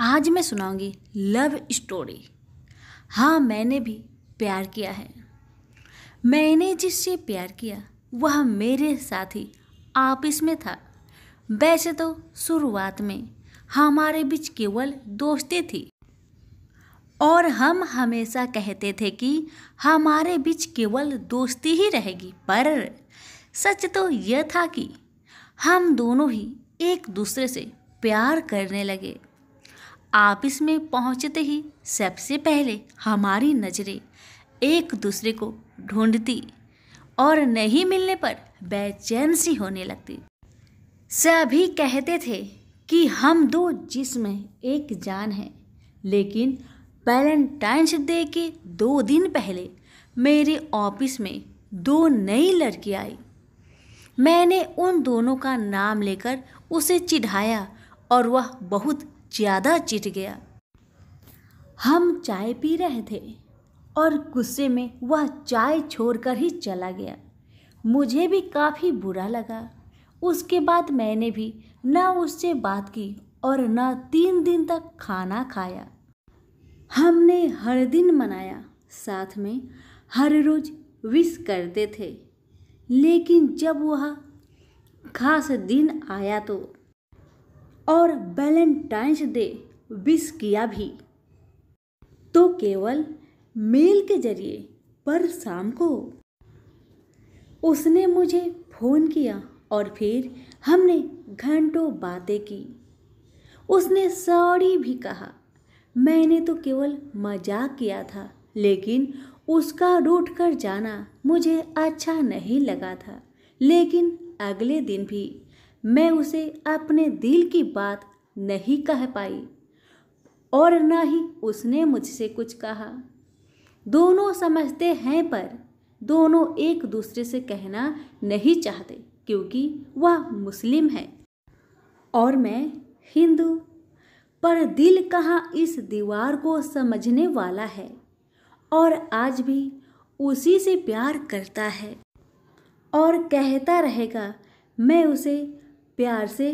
आज मैं सुनाऊंगी love story हाँ मैंने भी प्यार किया है मैंने जिससे प्यार किया वह मेरे साथ ही आपस में था वैसे तो शुरुआत में हमारे बीच केवल दोस्ती थी और हम हमेशा कहते थे कि हमारे बीच केवल दोस्ती ही रहेगी पर सच तो यह था कि हम दोनों ही एक दूसरे से प्यार करने लगे ऑफिस में पहुंचते ही सबसे पहले हमारी नज़रें एक दूसरे को ढूंढती और नहीं मिलने पर बेचैन सी होने लगती सभी कहते थे कि हम दो जिसमें एक जान है लेकिन वैलेंटाइंस डे के दो दिन पहले मेरे ऑफिस में दो नई लड़की आई मैंने उन दोनों का नाम लेकर उसे चिढ़ाया और वह बहुत ज़्यादा चिट गया हम चाय पी रहे थे और गुस्से में वह चाय छोड़कर ही चला गया मुझे भी काफ़ी बुरा लगा उसके बाद मैंने भी ना उससे बात की और ना तीन दिन तक खाना खाया हमने हर दिन मनाया साथ में हर रोज़ विश करते थे लेकिन जब वह खास दिन आया तो और वैलेंटाइंस डे विश किया भी तो केवल मेल के जरिए पर शाम को उसने मुझे फ़ोन किया और फिर हमने घंटों बातें की उसने सॉरी भी कहा मैंने तो केवल मजाक किया था लेकिन उसका रूट कर जाना मुझे अच्छा नहीं लगा था लेकिन अगले दिन भी मैं उसे अपने दिल की बात नहीं कह पाई और न ही उसने मुझसे कुछ कहा दोनों समझते हैं पर दोनों एक दूसरे से कहना नहीं चाहते क्योंकि वह मुस्लिम है और मैं हिंदू पर दिल कहाँ इस दीवार को समझने वाला है और आज भी उसी से प्यार करता है और कहता रहेगा मैं उसे प्यार से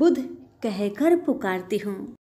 बुध कहकर पुकारती हूँ